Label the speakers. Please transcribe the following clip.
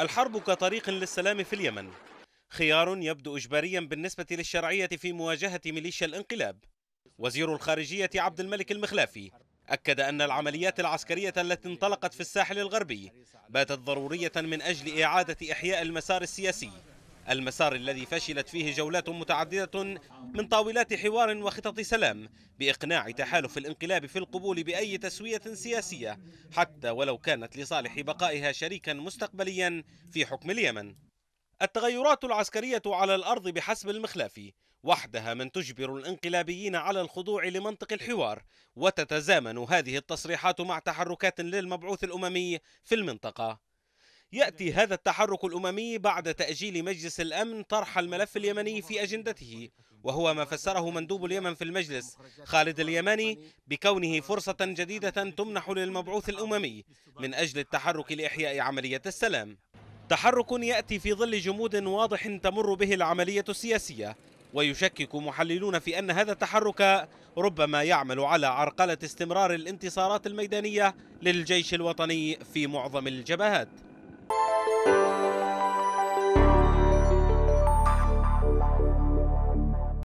Speaker 1: الحرب كطريق للسلام في اليمن خيار يبدو إجباريا بالنسبة للشرعية في مواجهة ميليشيا الانقلاب وزير الخارجية عبد الملك المخلافي أكد أن العمليات العسكرية التي انطلقت في الساحل الغربي باتت ضرورية من أجل إعادة إحياء المسار السياسي المسار الذي فشلت فيه جولات متعددة من طاولات حوار وخطط سلام بإقناع تحالف الانقلاب في القبول بأي تسوية سياسية حتى ولو كانت لصالح بقائها شريكا مستقبليا في حكم اليمن التغيرات العسكرية على الأرض بحسب المخلافي وحدها من تجبر الانقلابيين على الخضوع لمنطق الحوار وتتزامن هذه التصريحات مع تحركات للمبعوث الأممي في المنطقة يأتي هذا التحرك الأممي بعد تأجيل مجلس الأمن طرح الملف اليمني في أجندته وهو ما فسره مندوب اليمن في المجلس خالد اليماني بكونه فرصة جديدة تمنح للمبعوث الأممي من أجل التحرك لإحياء عملية السلام تحرك يأتي في ظل جمود واضح تمر به العملية السياسية ويشكك محللون في أن هذا التحرك ربما يعمل على عرقلة استمرار الانتصارات الميدانية للجيش الوطني في معظم الجبهات